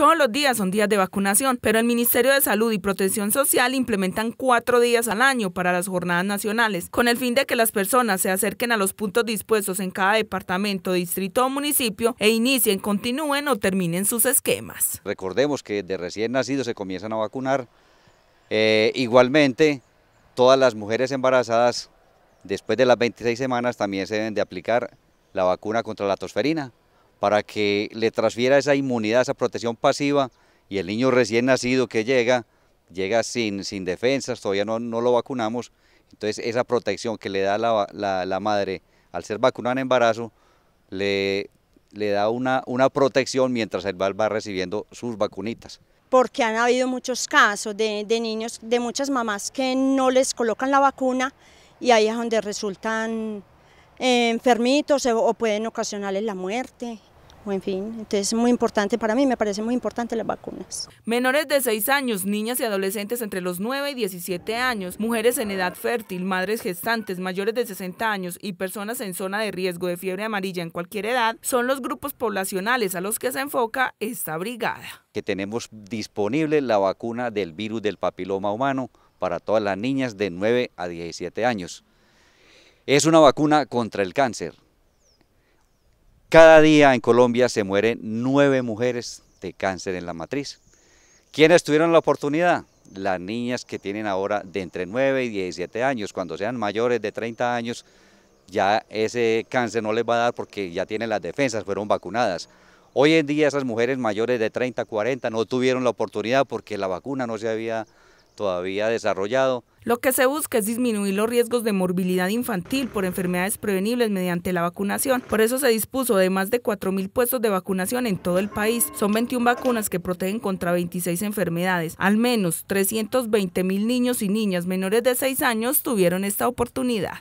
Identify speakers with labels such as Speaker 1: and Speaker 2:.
Speaker 1: Todos los días son días de vacunación, pero el Ministerio de Salud y Protección Social implementan cuatro días al año para las jornadas nacionales, con el fin de que las personas se acerquen a los puntos dispuestos en cada departamento, distrito o municipio e inicien, continúen o terminen sus esquemas.
Speaker 2: Recordemos que de recién nacidos se comienzan a vacunar. Eh, igualmente, todas las mujeres embarazadas después de las 26 semanas también se deben de aplicar la vacuna contra la tosferina para que le transfiera esa inmunidad, esa protección pasiva y el niño recién nacido que llega, llega sin, sin defensas, todavía no, lo vacunamos, entonces esa protección que le da la, la, madre al ser vacunada en embarazo le, le da una, una protección mientras el va recibiendo sus vacunitas
Speaker 3: porque han habido muchos casos de, niños, de muchas mamás que no les colocan la vacuna y ahí es donde resultan eh, enfermitos o pueden ocasionarles la muerte en fin, entonces es muy importante para mí, me parece muy importante las vacunas.
Speaker 1: Menores de 6 años, niñas y adolescentes entre los 9 y 17 años, mujeres en edad fértil, madres gestantes, mayores de 60 años y personas en zona de riesgo de fiebre amarilla en cualquier edad son los grupos poblacionales a los que se enfoca esta brigada.
Speaker 2: Que tenemos disponible la vacuna del virus del papiloma humano para todas las niñas de 9 a 17 años. Es una vacuna contra el cáncer. Cada día en Colombia se mueren nueve mujeres de cáncer en la matriz. ¿Quiénes tuvieron la oportunidad? Las niñas que tienen ahora de entre 9 y 17 años. Cuando sean mayores de 30 años, ya ese cáncer no les va a dar porque ya tienen las defensas, fueron vacunadas. Hoy en día esas mujeres mayores de 30, 40 no tuvieron la oportunidad porque la vacuna no se había todavía desarrollado.
Speaker 1: Lo que se busca es disminuir los riesgos de morbilidad infantil por enfermedades prevenibles mediante la vacunación. Por eso se dispuso de más de 4.000 puestos de vacunación en todo el país. Son 21 vacunas que protegen contra 26 enfermedades. Al menos 320.000 niños y niñas menores de 6 años tuvieron esta oportunidad.